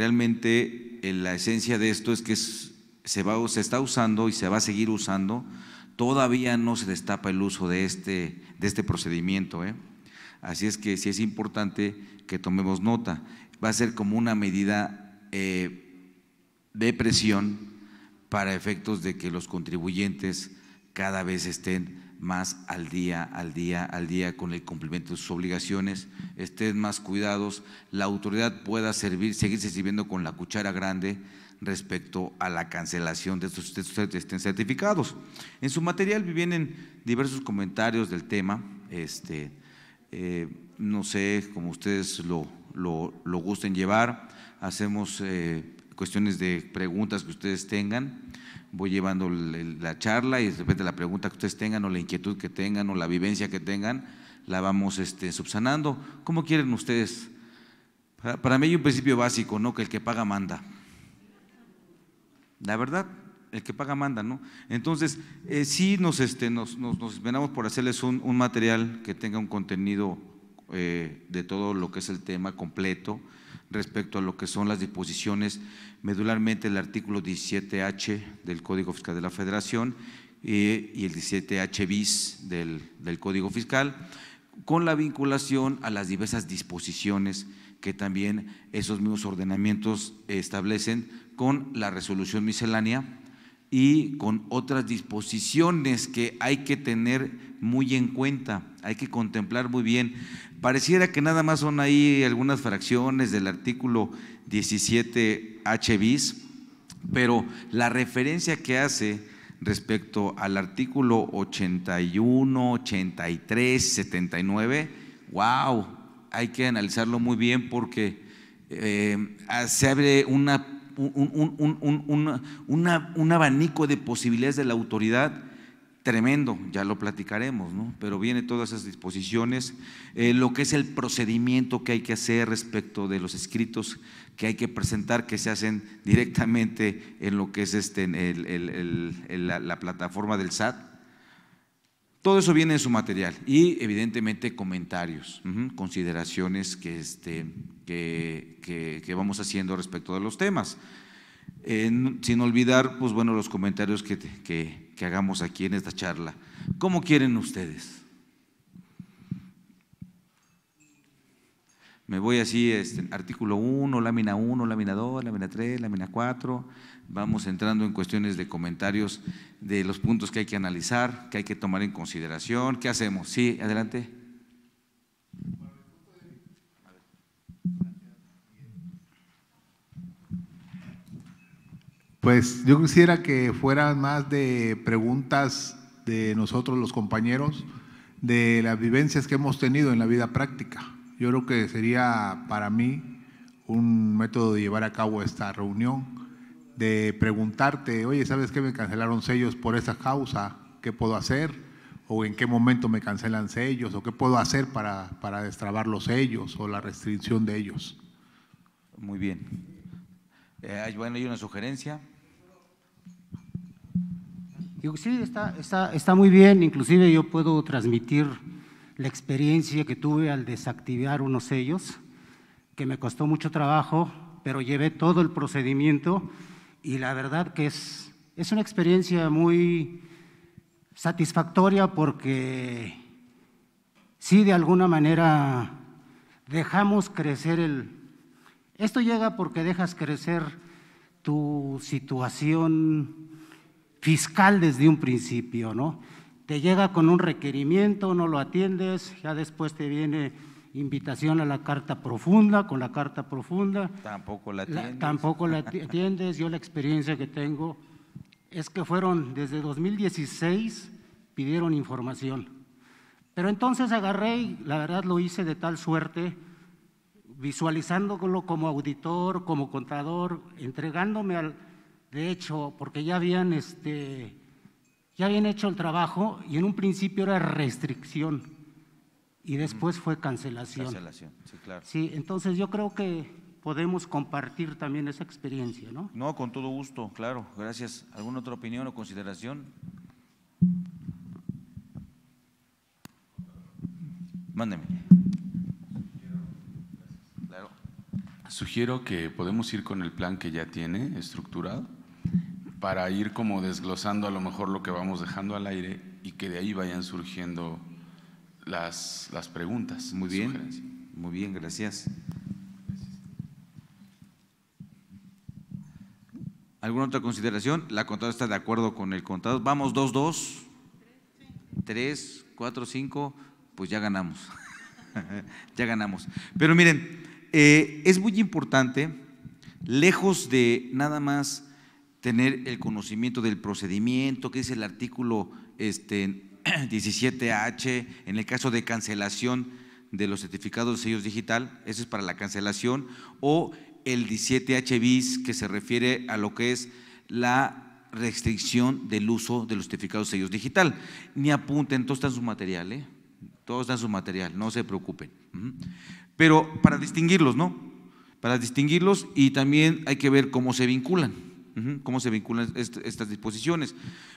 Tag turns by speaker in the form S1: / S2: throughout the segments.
S1: Realmente eh, la esencia de esto es que se, va, se está usando y se va a seguir usando. Todavía no se destapa el uso de este, de este procedimiento. ¿eh? Así es que sí es importante que tomemos nota. Va a ser como una medida eh, de presión para efectos de que los contribuyentes cada vez estén más al día, al día, al día con el cumplimiento de sus obligaciones, estén más cuidados, la autoridad pueda servir, seguirse sirviendo con la cuchara grande respecto a la cancelación de estos certificados. En su material vienen diversos comentarios del tema, este, eh, no sé, cómo ustedes lo, lo gusten llevar, hacemos eh, cuestiones de preguntas que ustedes tengan voy llevando la charla y de repente la pregunta que ustedes tengan o la inquietud que tengan o la vivencia que tengan, la vamos este, subsanando. ¿Cómo quieren ustedes? Para, para, mí hay un principio básico, ¿no? Que el que paga manda. La verdad, el que paga manda, ¿no? Entonces, eh, sí nos, este, nos, nos, nos esperamos por hacerles un, un, material que tenga un contenido eh, de todo lo que es el tema completo respecto a lo que son las disposiciones, medularmente el artículo 17H del Código Fiscal de la Federación eh, y el 17H bis del, del Código Fiscal, con la vinculación a las diversas disposiciones que también esos mismos ordenamientos establecen con la resolución miscelánea y con otras disposiciones que hay que tener muy en cuenta, hay que contemplar muy bien. Pareciera que nada más son ahí algunas fracciones del artículo 17H bis, pero la referencia que hace respecto al artículo 81, 83, 79, wow, hay que analizarlo muy bien porque eh, se abre una un, un, abanico de posibilidades de la autoridad tremendo, ya lo platicaremos, ¿no? pero viene todas esas disposiciones, eh, lo que es el procedimiento que hay que hacer respecto de los escritos que hay que presentar, que se hacen directamente en lo que es este, la plataforma del SAT, todo eso viene en su material y evidentemente comentarios, consideraciones que, este, que, vamos haciendo respecto de los temas. sin olvidar, pues bueno, los comentarios que, que hagamos aquí en esta charla. ¿Cómo quieren ustedes? Me voy así, este, artículo 1, lámina 1, lámina 2, lámina 3, lámina 4. Vamos entrando en cuestiones de comentarios de los puntos que hay que analizar, que hay que tomar en consideración. ¿Qué hacemos? Sí, adelante.
S2: Pues yo quisiera que fueran más de preguntas de nosotros los compañeros, de las vivencias que hemos tenido en la vida práctica. Yo creo que sería para mí un método de llevar a cabo esta reunión, de preguntarte, oye, ¿sabes qué? Me cancelaron sellos por esa causa, ¿qué puedo hacer? ¿O en qué momento me cancelan sellos? ¿O qué puedo hacer para, para destrabar los sellos o la restricción de ellos? Muy bien. Eh, bueno, hay una
S1: sugerencia.
S2: Sí, está, está, está muy bien, inclusive yo puedo transmitir la experiencia que tuve al desactivar unos ellos que me costó mucho trabajo, pero llevé todo el procedimiento y la verdad que es, una experiencia muy satisfactoria porque sí de alguna manera dejamos crecer el... Esto llega porque dejas crecer tu situación fiscal desde un principio, ¿no? te llega con un requerimiento, no lo atiendes, ya después te viene invitación a la carta profunda, con la carta profunda. Tampoco la atiendes. tampoco la atiendes. Yo la experiencia que tengo es que fueron desde 2016 pidieron información. Pero entonces agarré la verdad lo hice de tal suerte, visualizándolo como auditor, como contador, entregándome al, de hecho, porque ya habían este, ya habían hecho el trabajo y en un principio era restricción y después fue cancelación.
S1: Cancelación, sí, claro.
S2: Sí, entonces yo creo que podemos compartir también esa experiencia, ¿no?
S1: No, con todo gusto, claro. Gracias. ¿Alguna otra opinión o consideración? Mándeme. Sugiero que podemos ir con el plan que ya tiene estructurado para ir como desglosando a lo mejor lo que vamos dejando al aire y que de ahí vayan surgiendo las, las preguntas. Muy bien, muy bien, gracias. ¿Alguna otra consideración? La contadora está de acuerdo con el contador. Vamos, dos, dos, tres, cuatro, cinco, pues ya ganamos. ya ganamos. Pero miren, eh, es muy importante, lejos de nada más tener el conocimiento del procedimiento, que es el artículo este, 17H, en el caso de cancelación de los certificados de sellos digital, eso es para la cancelación, o el 17H bis, que se refiere a lo que es la restricción del uso de los certificados de sellos digital. Ni apunten, todos están en su material, ¿eh? todo está su material, no se preocupen. Pero para distinguirlos, ¿no? Para distinguirlos y también hay que ver cómo se vinculan cómo se vinculan estas disposiciones.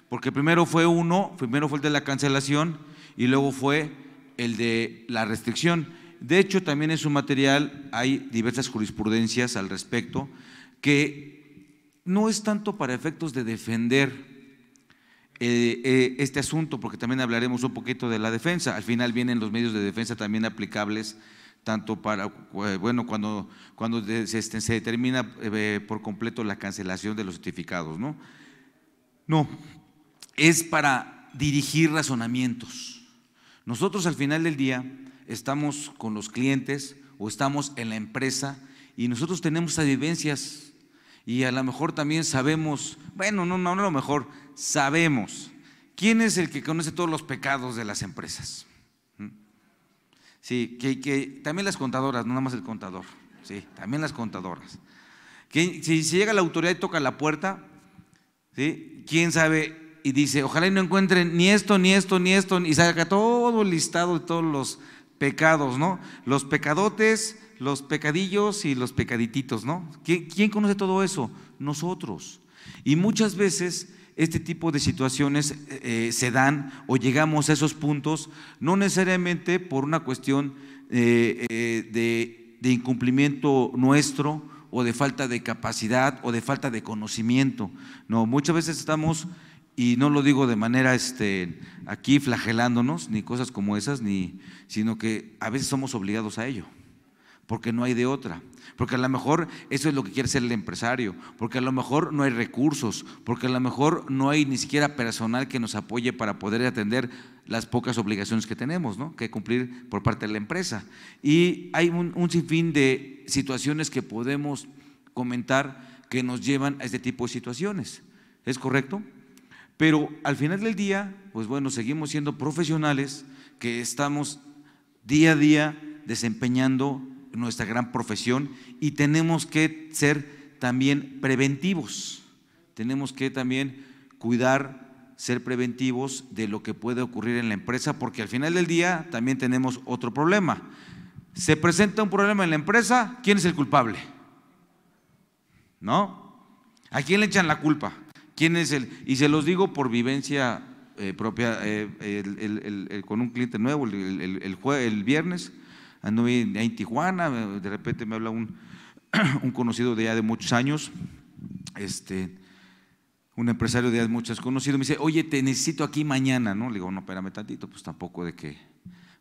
S1: Porque primero fue uno, primero fue el de la cancelación y luego fue el de la restricción. De hecho, también en su material hay diversas jurisprudencias al respecto que no es tanto para efectos de defender eh, eh, este asunto, porque también hablaremos un poquito de la defensa. Al final vienen los medios de defensa también aplicables tanto para, eh, bueno, cuando, cuando se, este, se determina eh, por completo la cancelación de los certificados, ¿no? No, es para dirigir razonamientos. Nosotros al final del día estamos con los clientes o estamos en la empresa y nosotros tenemos vivencias y a lo mejor también sabemos, bueno, no, no, no, a lo mejor sabemos quién es el que conoce todos los pecados de las empresas. Sí, que, que, también las contadoras, no nada más el contador. Sí, también las contadoras. Que si, llega la autoridad y toca la puerta, ¿sí? ¿Quién sabe? Y dice, ojalá y no encuentren ni esto, ni esto, ni esto, y saca todo el listado de todos los pecados, ¿no? Los pecadotes, los pecadillos y los pecadititos, ¿no? quién conoce todo eso? Nosotros. Y muchas veces este tipo de situaciones eh, se dan o llegamos a esos puntos, no necesariamente por una cuestión eh, eh, de, de incumplimiento nuestro o de falta de capacidad o de falta de conocimiento. No, muchas veces estamos, y no lo digo de manera este, aquí flagelándonos, ni cosas como esas, ni, sino que a veces somos obligados a ello porque no hay de otra, porque a lo mejor eso es lo que quiere ser el empresario, porque a lo mejor no hay recursos, porque a lo mejor no hay ni siquiera personal que nos apoye para poder atender las pocas obligaciones que tenemos, ¿no? que cumplir por parte de la empresa. Y hay un, un sinfín de situaciones que podemos comentar que nos llevan a este tipo de situaciones. ¿Es correcto? Pero al final del día, pues bueno, seguimos siendo profesionales que estamos día a día desempeñando nuestra gran profesión y tenemos que ser también preventivos. Tenemos que también cuidar, ser preventivos de lo que puede ocurrir en la empresa, porque al final del día también tenemos otro problema. Se presenta un problema en la empresa, ¿quién es el culpable? ¿No? ¿A quién le echan la culpa? ¿Quién es el? Y se los digo por vivencia eh, propia, eh, con un cliente nuevo el, el viernes anduve en Tijuana, de repente me habla un, conocido de ya de muchos años, este, un empresario de ya de muchos conocidos, me dice, oye, te necesito aquí mañana, ¿no? Le digo, no, espérame tantito, pues tampoco de que,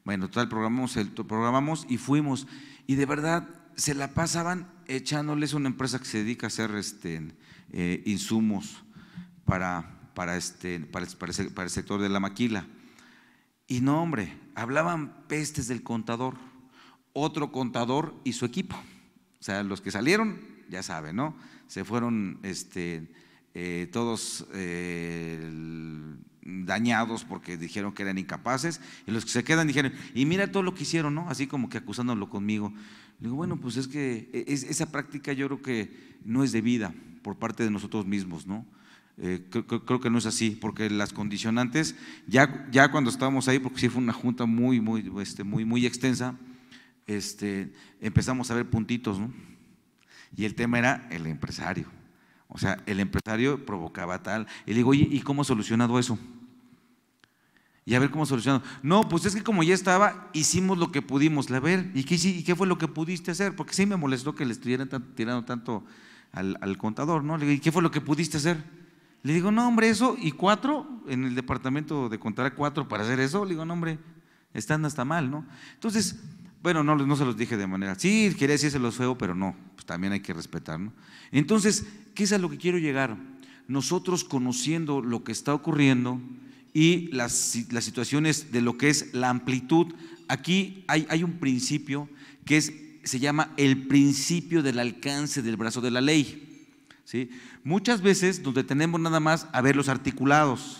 S1: bueno, total, programamos, el, programamos y fuimos, y de verdad se la pasaban echándoles una empresa que se dedica a hacer este, eh, insumos para, para, este, para, para el sector de la maquila. Y no, hombre, hablaban pestes del contador otro contador y su equipo. O sea, los que salieron, ya saben, ¿no? Se fueron este, eh, todos eh, dañados porque dijeron que eran incapaces, y los que se quedan dijeron, y mira todo lo que hicieron, ¿no? Así como que acusándolo conmigo. digo, bueno, pues es que e, esa práctica yo creo que no es debida por parte de nosotros mismos, ¿no? Eh, creo, creo, que no es así, porque las condicionantes, ya, ya cuando estábamos ahí, porque sí fue una junta muy, muy, este, muy, muy extensa, este, empezamos a ver puntitos, ¿no? Y el tema era el empresario. O sea, el empresario provocaba tal. Y le digo, oye, ¿y cómo ha solucionado eso? Y a ver cómo ha solucionado. No, pues es que como ya estaba, hicimos lo que pudimos. A ver, ¿y qué, ¿y qué fue lo que pudiste hacer? Porque sí me molestó que le estuvieran tirando tanto al, contador, ¿no? Le digo, ¿y qué fue lo que pudiste hacer? Le digo, no, hombre, eso, y cuatro, en el departamento de contar a cuatro para hacer eso, le digo, no, hombre, están hasta mal, ¿no? Entonces, bueno, no, se los dije de manera. Sí, quería decirse los fuego, pero no, pues también hay que respetar. ¿no? Entonces, ¿qué es a lo que quiero llegar? Nosotros conociendo lo que está ocurriendo y las, situaciones de lo que es la amplitud, aquí hay, hay un principio que es, se llama el principio del alcance del brazo de la ley. ¿Sí? Muchas veces nos detenemos nada más a ver los articulados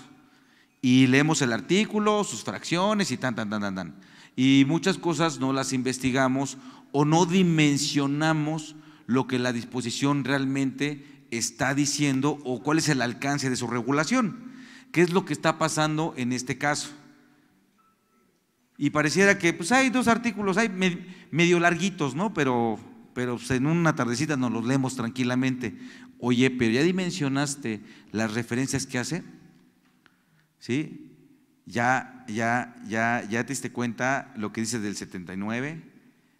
S1: y leemos el artículo, sus fracciones y tan, tan, tan, tan, tan y muchas cosas no las investigamos o no dimensionamos lo que la disposición realmente está diciendo o cuál es el alcance de su regulación. ¿Qué es lo que está pasando en este caso? Y pareciera que pues hay dos artículos, hay medio larguitos, ¿no? Pero, pero pues, en una tardecita nos los leemos tranquilamente. Oye, pero ya dimensionaste las referencias que hace, ¿sí? ya, ya, ya, ya te diste cuenta lo que dice del 79,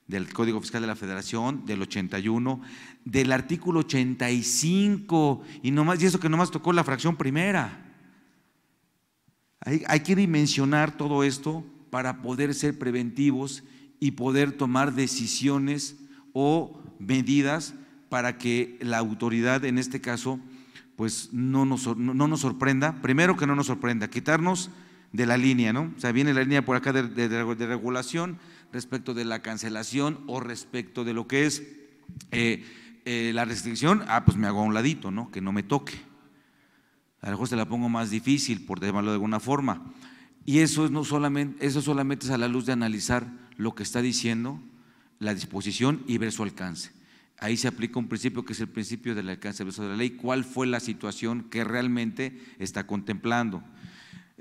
S1: del Código Fiscal de la Federación, del 81, del artículo 85, y, y eso que nomás tocó la fracción primera. Hay, que dimensionar todo esto para poder ser preventivos y poder tomar decisiones o medidas para que la autoridad, en este caso, pues no nos, no nos sorprenda, primero que no nos sorprenda, quitarnos de la línea, ¿no? O sea, viene la línea por acá de, regulación respecto de la cancelación o respecto de lo que es eh, eh, la restricción, ah, pues me hago a un ladito, ¿no? Que no me toque. A lo mejor se la pongo más difícil, por llamarlo de alguna forma. Y eso, es no solamente, eso solamente es a la luz de analizar lo que está diciendo, la disposición y ver su alcance. Ahí se aplica un principio que es el principio del alcance de la ley. ¿Cuál fue la situación que realmente está contemplando?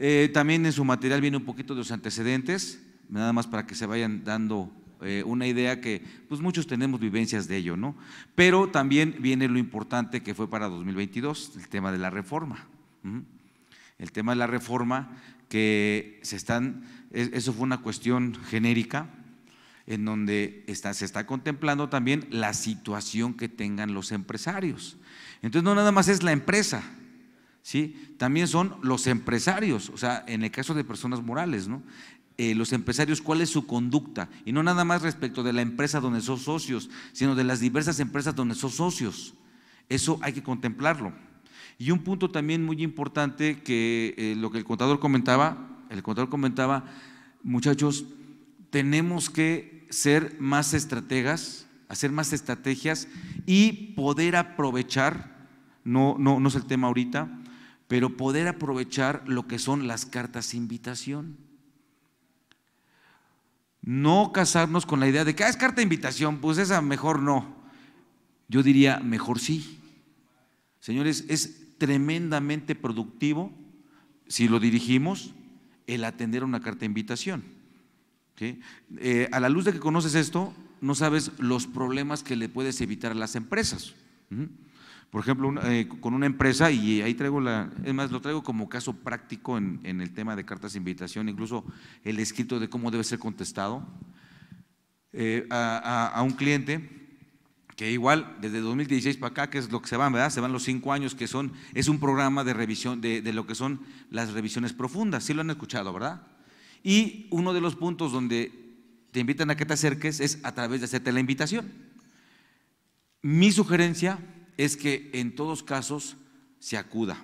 S1: Eh, también en su material viene un poquito de los antecedentes, nada más para que se vayan dando eh, una idea que pues muchos tenemos vivencias de ello, ¿no? Pero también viene lo importante que fue para 2022, el tema de la reforma. El tema de la reforma que se están, eso fue una cuestión genérica, en donde se está contemplando también la situación que tengan los empresarios. Entonces no nada más es la empresa, ¿sí? También son los empresarios, o sea, en el caso de personas morales, ¿no? Eh, los empresarios cuál es su conducta, y no nada más respecto de la empresa donde son socios, sino de las diversas empresas donde son socios. Eso hay que contemplarlo. Y un punto también muy importante que eh, lo que el contador comentaba, el contador comentaba, muchachos, tenemos que ser más estrategas, hacer más estrategias y poder aprovechar, no, no, no es el tema ahorita, pero poder aprovechar lo que son las cartas invitación. No casarnos con la idea de que ah, es carta de invitación, pues esa mejor no. Yo diría, mejor sí. Señores, es tremendamente productivo, si lo dirigimos, el atender una carta de invitación. Eh, a la luz de que conoces esto, no sabes los problemas que le puedes evitar a las empresas por ejemplo, eh, con una empresa, y ahí traigo la, es más, lo traigo como caso práctico en, el tema de cartas de invitación, incluso el escrito de cómo debe ser contestado eh, a, un cliente que igual desde 2016 para acá, que es lo que se van, ¿verdad? Se van los cinco años que son, es un programa de revisión, de, de lo que son las revisiones profundas, si lo han escuchado, ¿verdad? Y uno de los puntos donde te invitan a que te acerques es a través de hacerte la invitación. Mi sugerencia es que en todos casos se acuda.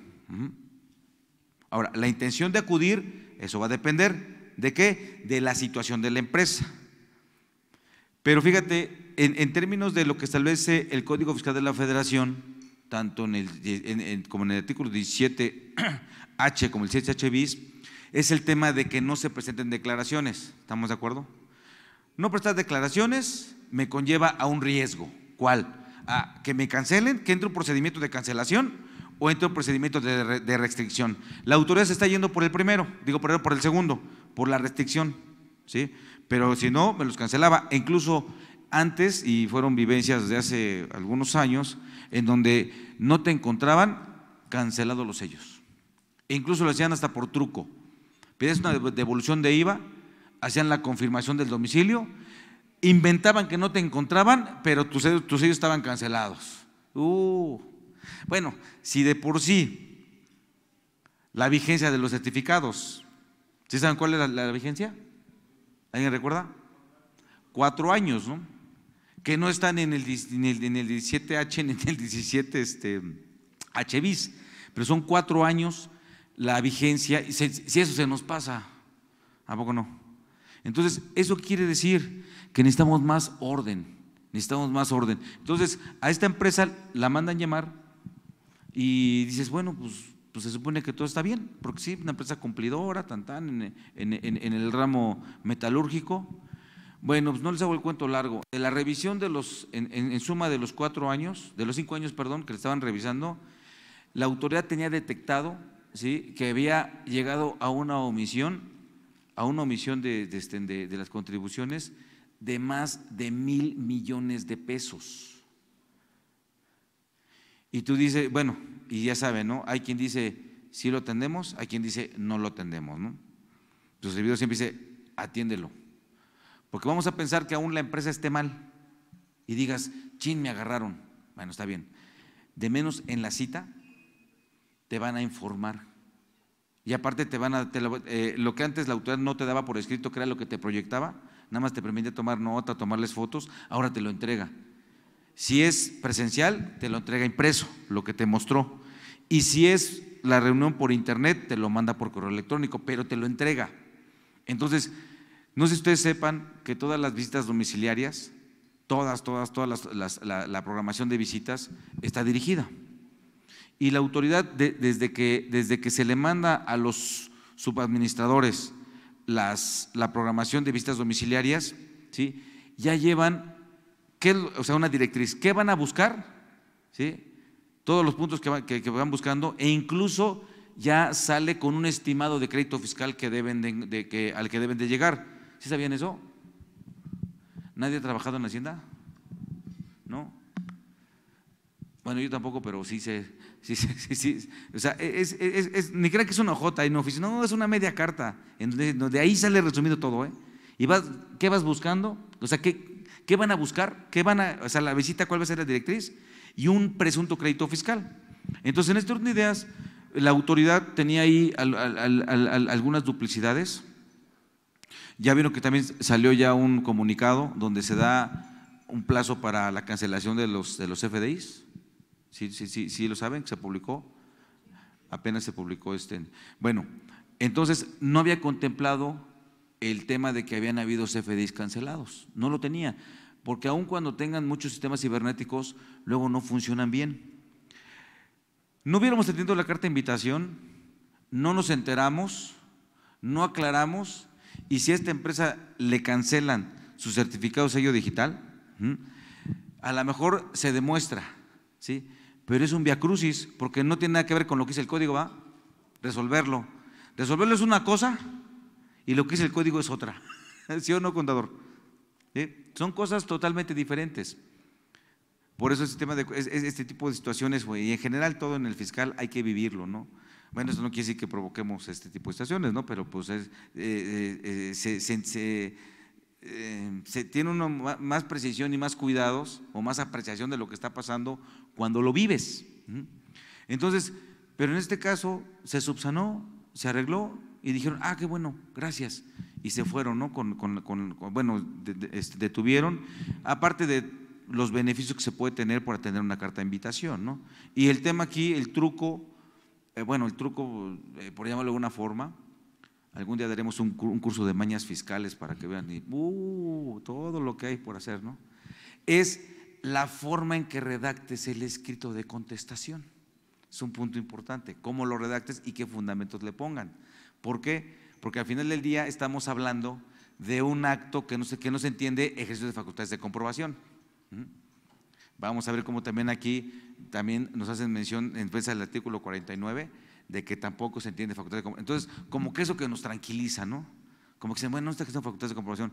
S1: Ahora, la intención de acudir, eso va a depender de qué, de la situación de la empresa. Pero fíjate, en, términos de lo que establece el Código Fiscal de la Federación, tanto en el, como en el artículo 17H como el 7H bis, es el tema de que no se presenten declaraciones. ¿Estamos de acuerdo? No prestar declaraciones me conlleva a un riesgo. ¿Cuál? que me cancelen, que entre un procedimiento de cancelación o entre un procedimiento de, restricción. La autoridad se está yendo por el primero, digo por el, por el segundo, por la restricción, ¿sí? Pero si no, me los cancelaba. E incluso antes, y fueron vivencias de hace algunos años, en donde no te encontraban cancelados los sellos. E incluso lo hacían hasta por truco. pides una devolución de IVA, hacían la confirmación del domicilio inventaban que no te encontraban, pero tus, tus sellos estaban cancelados. Uh. Bueno, si de por sí la vigencia de los certificados, ¿sí saben cuál es la, vigencia? ¿Alguien recuerda? Cuatro años, ¿no? Que no están en el, en 17H, en el 17 este, HBIS, pero son cuatro años la vigencia, Y si eso se nos pasa, ¿a poco no? Entonces, eso quiere decir que necesitamos más orden, necesitamos más orden. Entonces, a esta empresa la mandan llamar y dices, bueno, pues, pues se supone que todo está bien, porque sí, una empresa cumplidora, tan, tan, en, el ramo metalúrgico. Bueno, pues no les hago el cuento largo. De la revisión de los, en, suma de los cuatro años, de los cinco años, perdón, que le estaban revisando, la autoridad tenía detectado ¿sí? que había llegado a una omisión, a una omisión de este, las contribuciones de más de mil millones de pesos. Y tú dices, bueno, y ya saben, ¿no? Hay quien dice, sí lo atendemos, hay quien dice, no lo atendemos, ¿no? Tu servidor siempre dice, atiéndelo. Porque vamos a pensar que aún la empresa esté mal y digas, chin, me agarraron. Bueno, está bien. De menos en la cita te van a informar. Y aparte te van a, lo, eh, lo que antes la autoridad no te daba por escrito, que era lo que te proyectaba, nada más te permite tomar nota, tomarles fotos, ahora te lo entrega. Si es presencial, te lo entrega impreso, lo que te mostró. Y si es la reunión por internet, te lo manda por correo electrónico, pero te lo entrega. Entonces, no sé si ustedes sepan que todas las visitas domiciliarias, todas, todas, todas la, programación de visitas está dirigida. Y la autoridad, desde, que, desde que se le manda a los subadministradores las, la programación de visitas domiciliarias, ¿sí? ya llevan, ¿qué, o sea, una directriz, ¿qué van a buscar? ¿Sí? Todos los puntos que van, que, van buscando e incluso ya sale con un estimado de crédito fiscal que deben de, que, al que deben de llegar. ¿Sí sabían eso? ¿Nadie ha trabajado en la Hacienda? ¿No? Bueno, yo tampoco, pero sí sé Sí, sí, sí. O sea, es, ni crean que es una jota en oficina, no, es una media carta. de ahí sale resumido todo, ¿eh? ¿Y qué vas buscando? O sea, ¿qué, van a buscar? ¿Qué van a, o sea, la visita, cuál va a ser la directriz? Y un presunto crédito fiscal. Entonces, en este orden de ideas, la autoridad tenía ahí algunas duplicidades. Ya vieron que también salió ya un comunicado donde se da un plazo para la cancelación de los, de los FDIs. Sí, sí, sí, lo saben, se publicó. Apenas se publicó este. Bueno, entonces no había contemplado el tema de que habían habido CFDs cancelados. No lo tenía, porque aun cuando tengan muchos sistemas cibernéticos, luego no funcionan bien. No hubiéramos tenido la carta de invitación, no nos enteramos, no aclaramos, y si a esta empresa le cancelan su certificado de sello digital, a lo mejor se demuestra, ¿sí? pero es un viacrucis porque no tiene nada que ver con lo que dice el código, ¿va? Resolverlo. Resolverlo es una cosa y lo que dice el código es otra. ¿Sí o no, contador? Son cosas totalmente diferentes. Por eso este, tema de, este tipo de situaciones, y en general todo en el fiscal hay que vivirlo, ¿no? Bueno, eso no quiere decir que provoquemos este tipo de situaciones, ¿no? Pero pues es, eh, eh, eh, se eh, se tiene una más precisión y más cuidados o más apreciación de lo que está pasando cuando lo vives. Entonces, pero en este caso se subsanó, se arregló y dijeron, ah, qué bueno, gracias. Y se fueron, ¿no? Con, bueno, este, detuvieron, aparte de los beneficios que se puede tener por atender una carta de invitación, ¿no? Y el tema aquí, el truco, eh, bueno, el truco, eh, por llamarlo de alguna forma, Algún día daremos un, curso de mañas fiscales para que vean y, uh, todo lo que hay por hacer, ¿no? Es la forma en que redactes el escrito de contestación. Es un punto importante, cómo lo redactes y qué fundamentos le pongan. ¿Por qué? Porque al final del día estamos hablando de un acto que no se, no se entiende ejercicio de facultades de comprobación. ¿Mm? Vamos a ver cómo también aquí también nos hacen mención en defensa del artículo 49 de que tampoco se entiende facultad de comprobación. Entonces, como que eso que nos tranquiliza, ¿no? Como que dicen, bueno, no está que son facultades de comprobación.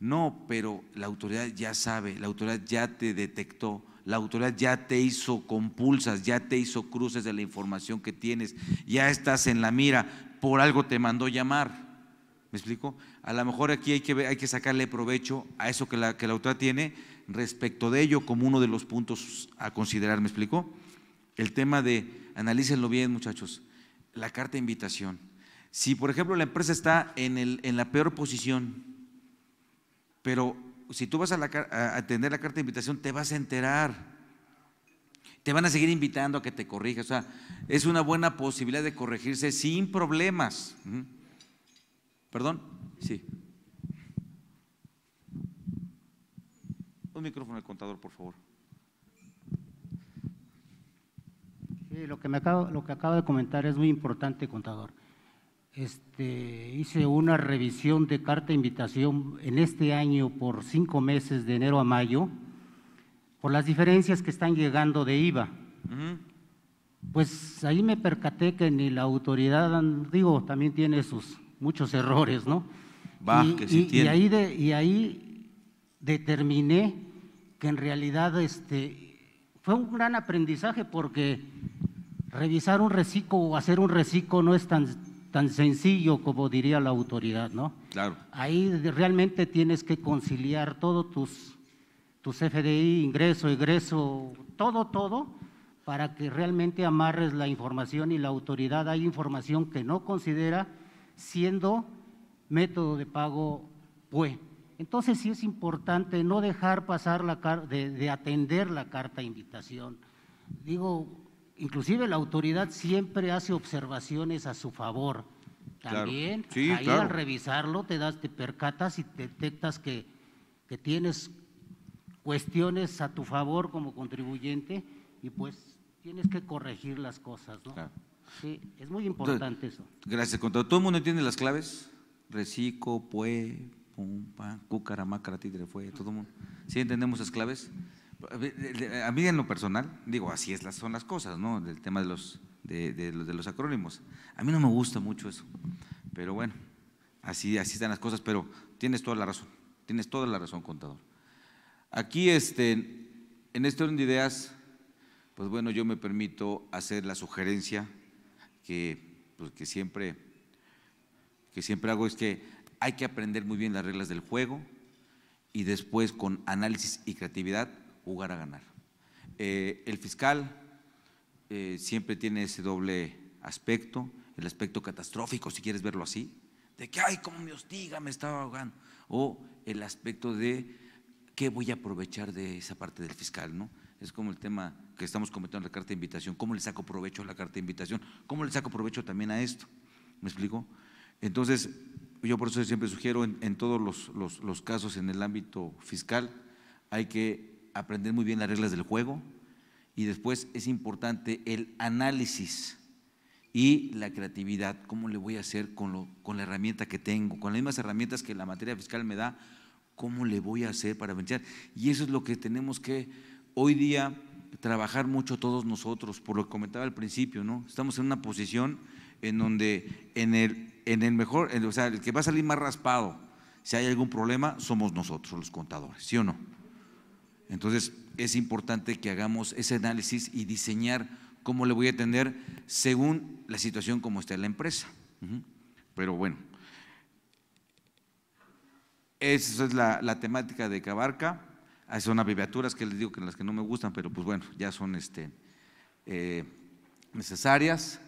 S1: No, pero la autoridad ya sabe, la autoridad ya te detectó, la autoridad ya te hizo compulsas, ya te hizo cruces de la información que tienes, ya estás en la mira, por algo te mandó llamar. ¿Me explico? A lo mejor aquí hay que, hay que sacarle provecho a eso que la, que la autoridad tiene respecto de ello como uno de los puntos a considerar. ¿Me explico? El tema de, analícenlo bien muchachos, la carta de invitación. Si, por ejemplo, la empresa está en, el, en la peor posición, pero si tú vas a, la, a atender la carta de invitación, te vas a enterar. Te van a seguir invitando a que te corrijas. O sea, es una buena posibilidad de corregirse sin problemas. ¿Perdón? Sí. Un micrófono al contador, por favor.
S2: lo que, me acabo, lo que acabo de comentar es muy importante, contador. Este, hice una revisión de carta de invitación en este año por cinco meses, de enero a mayo, por las diferencias que están llegando de IVA. Pues ahí me percaté que ni la autoridad, digo, también tiene sus muchos errores, ¿no? que sí tiene. y, ahí y ahí determiné que en realidad este, fue un gran aprendizaje porque revisar un reciclo o hacer un reciclo no es tan, tan sencillo como diría la autoridad, ¿no? Claro. Ahí realmente tienes que conciliar todos tus, tus FDI, ingreso, egreso, todo, todo, para que realmente amarres la información y la autoridad hay información que no considera siendo método de pago PUE. Entonces sí es importante no dejar pasar la de, de atender la carta de invitación. Digo, inclusive la autoridad siempre hace observaciones a su favor. También ahí al revisarlo te das, te percatas y detectas que, que tienes cuestiones a tu favor como contribuyente y pues tienes que corregir las cosas, ¿no? Sí, es muy importante eso.
S1: Gracias, contador. ¿Todo el mundo entiende las claves? Recico, pue, pumpa pan, cúcara, mácara, fue, todo el mundo. ¿Sí entendemos las claves? A mí en lo personal, digo, así es, son las cosas, ¿no? Del tema de los, los acrónimos. A mí no me gusta mucho eso, pero bueno, así, así están las cosas, pero tienes toda la razón, tienes toda la razón, contador. Aquí, este, en este orden de ideas, pues bueno, yo me permito hacer la sugerencia que, pues, siempre, que siempre hago, es que hay que aprender muy bien las reglas del juego y después con análisis y creatividad jugar a ganar. Eh, el fiscal eh, siempre tiene ese doble aspecto, el aspecto catastrófico, si quieres verlo así, de que, ay, cómo me hostiga, me estaba ahogando, o el aspecto de qué voy a aprovechar de esa parte del fiscal, ¿no? Es como el tema que estamos comentando en la carta de invitación, cómo le saco provecho a la carta de invitación, cómo le saco provecho también a esto, ¿me explico? Entonces, yo por eso siempre sugiero en, todos los casos en el ámbito fiscal, hay que aprender muy bien las reglas del juego y después es importante el análisis y la creatividad, cómo le voy a hacer con, la herramienta que tengo, con las mismas herramientas que la materia fiscal me da, cómo le voy a hacer para vencer. Y eso es lo que tenemos que hoy día trabajar mucho todos nosotros, por lo que comentaba al principio, ¿no? Estamos en una posición en donde en el, en el mejor, el que va a salir más raspado, si hay algún problema, somos nosotros los contadores, ¿sí o no? Entonces es importante que hagamos ese análisis y diseñar cómo le voy a atender según la situación como está en la empresa. Pero bueno, esa es la, temática de Cabarca. Ah, son abreviaturas que les digo que las que no me gustan, pero pues bueno, ya son este, eh, necesarias.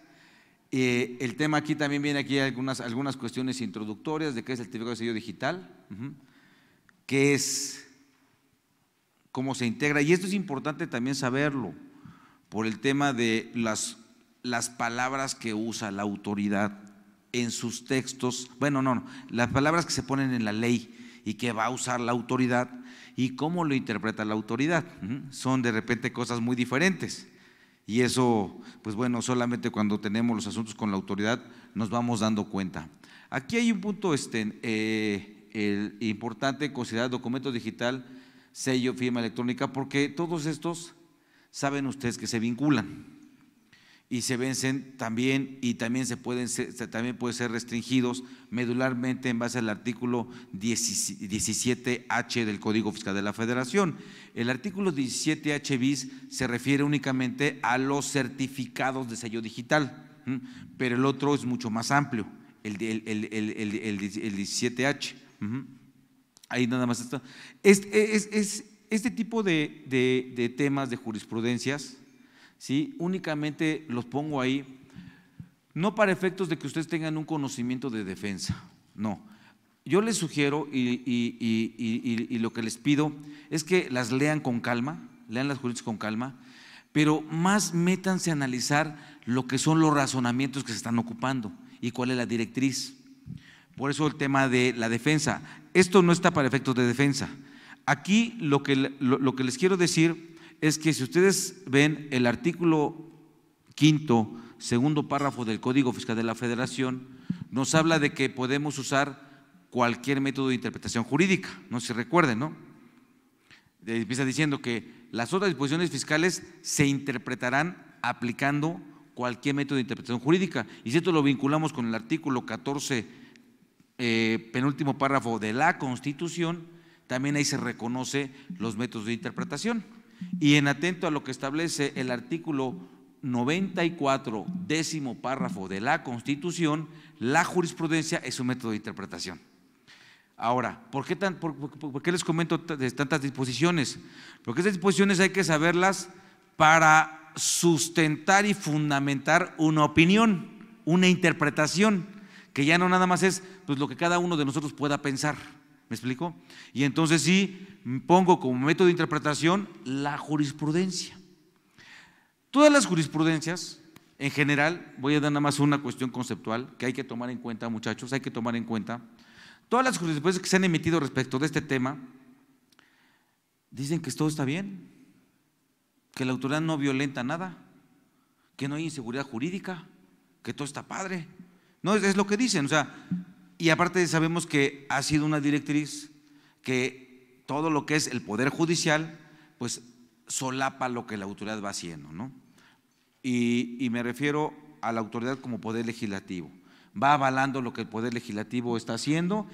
S1: Eh, el tema aquí también viene aquí algunas, algunas cuestiones introductorias de qué es el certificado de sello digital, qué es cómo se integra. Y esto es importante también saberlo por el tema de las, las palabras que usa la autoridad en sus textos, bueno, no, no, las palabras que se ponen en la ley y que va a usar la autoridad y cómo lo interpreta la autoridad. Son de repente cosas muy diferentes. Y eso, pues bueno, solamente cuando tenemos los asuntos con la autoridad nos vamos dando cuenta. Aquí hay un punto este, eh, el importante, considerar documento digital sello, firma electrónica, porque todos estos saben ustedes que se vinculan y se vencen también y también se pueden ser, también puede ser restringidos medularmente en base al artículo 17H del Código Fiscal de la Federación. El artículo 17H bis se refiere únicamente a los certificados de sello digital, pero el otro es mucho más amplio, el, el, el 17H. Ahí nada más está. Este, es, este tipo de, temas, de jurisprudencias, ¿sí? únicamente los pongo ahí, no para efectos de que ustedes tengan un conocimiento de defensa, no. Yo les sugiero y, lo que les pido es que las lean con calma, lean las jurisprudencias con calma, pero más métanse a analizar lo que son los razonamientos que se están ocupando y cuál es la directriz. Por eso el tema de la defensa. Esto no está para efectos de defensa. Aquí lo que, lo, que les quiero decir es que si ustedes ven el artículo quinto, segundo párrafo del Código Fiscal de la Federación, nos habla de que podemos usar cualquier método de interpretación jurídica, no se recuerden, ¿no? Empieza diciendo que las otras disposiciones fiscales se interpretarán aplicando cualquier método de interpretación jurídica. Y si esto lo vinculamos con el artículo 14 eh, penúltimo párrafo de la Constitución, también ahí se reconoce los métodos de interpretación. Y en atento a lo que establece el artículo 94, décimo párrafo de la Constitución, la jurisprudencia es un método de interpretación. Ahora, ¿por qué, les comento tantas disposiciones? Porque esas disposiciones hay que saberlas para sustentar y fundamentar una opinión, una interpretación, que ya no nada más es pues lo que cada uno de nosotros pueda pensar. ¿Me explico? Y entonces sí pongo como método de interpretación la jurisprudencia. Todas las jurisprudencias, en general, voy a dar nada más una cuestión conceptual que hay que tomar en cuenta, muchachos, hay que tomar en cuenta. Todas las jurisprudencias que se han emitido respecto de este tema dicen que todo está bien, que la autoridad no violenta nada, que no hay inseguridad jurídica, que todo está padre. No, es lo que dicen, o sea, y aparte sabemos que ha sido una directriz que todo lo que es el Poder Judicial, pues solapa lo que la autoridad va haciendo, ¿no? Y, y, me refiero a la autoridad como Poder Legislativo. Va avalando lo que el Poder Legislativo está haciendo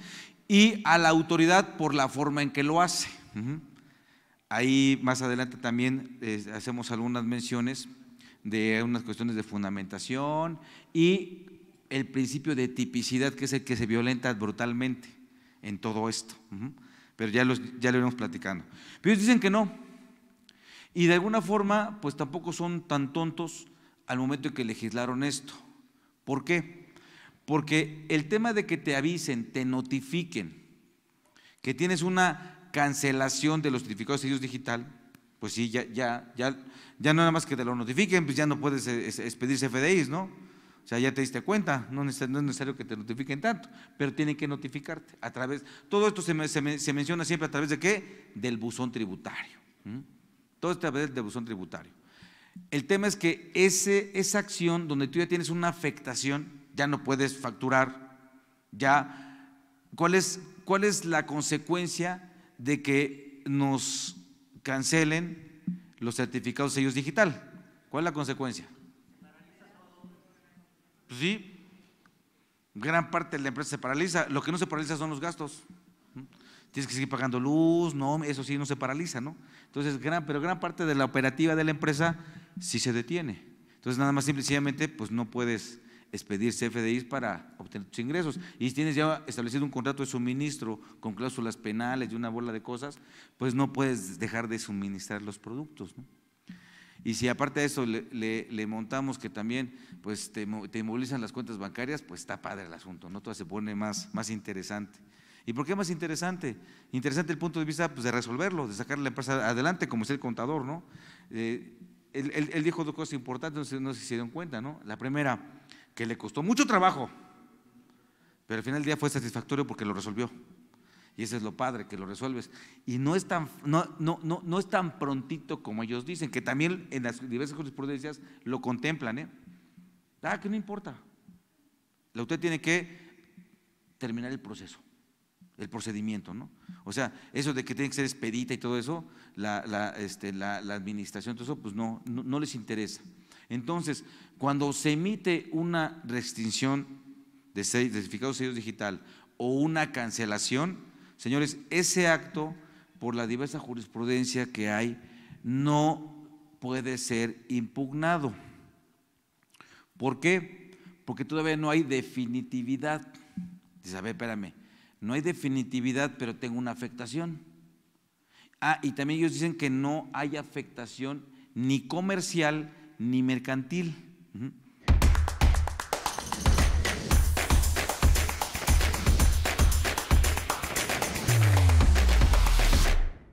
S1: y a la autoridad por la forma en que lo hace. Ahí más adelante también eh, hacemos algunas menciones de unas cuestiones de fundamentación y el principio de tipicidad, que es el que se violenta brutalmente en todo esto. Pero ya, ya lo iremos platicando. Pero ellos dicen que no. Y de alguna forma, pues tampoco son tan tontos al momento en que legislaron esto. ¿Por qué? Porque el tema de que te avisen, te notifiquen, que tienes una cancelación de los certificados de sellos digital, pues sí, ya, ya, ya, ya no nada más que te lo notifiquen, pues ya no puedes eh, expedir CFDIs, ¿no? O sea, ya te diste cuenta, no, es necesario que te notifiquen tanto, pero tienen que notificarte a través, todo esto se, menciona siempre a través de qué? Del buzón tributario. Todo esto a través del buzón tributario. El tema es que esa acción donde tú ya tienes una afectación, ya no puedes facturar, ya, ¿cuál es, cuál es la consecuencia de que nos cancelen los certificados de sellos digital? ¿Cuál es la consecuencia? sí, gran parte de la empresa se paraliza. Lo que no se paraliza son los gastos. Tienes que seguir pagando luz, no, eso sí no se paraliza, ¿no? Entonces, gran, pero gran parte de la operativa de la empresa sí se detiene. Entonces, nada más simplemente, pues no puedes expedir CFDIs para obtener tus ingresos. Y si tienes ya establecido un contrato de suministro con cláusulas penales y una bola de cosas, pues no puedes dejar de suministrar los productos. ¿no? Y si aparte de eso le, montamos que también pues, te, inmovilizan las cuentas bancarias, pues está padre el asunto, ¿no? Todo se pone más, más interesante. ¿Y por qué más interesante? Interesante el punto de vista pues, de resolverlo, de sacar la empresa adelante, como es el contador, ¿no? Eh, él, dijo dos cosas importantes, no sé, si se dieron cuenta, ¿no? La primera, que le costó mucho trabajo, pero al final del día fue satisfactorio porque lo resolvió. Y eso es lo padre, que lo resuelves. Y no es tan, no, no, no, no es tan prontito como ellos dicen, que también en las diversas jurisprudencias lo contemplan. ¿eh? Ah, que no importa. La usted tiene que terminar el proceso, el procedimiento, ¿no? O sea, eso de que tiene que ser expedita y todo eso, la, este, administración, todo eso, pues no, no, les interesa. Entonces, cuando se emite una restricción de certificado de sellos digital o una cancelación, Señores, ese acto, por la diversa jurisprudencia que hay, no puede ser impugnado. ¿Por qué? Porque todavía no hay definitividad. Dice, a ver, espérame, no hay definitividad, pero tengo una afectación. Ah, y también ellos dicen que no hay afectación ni comercial ni mercantil.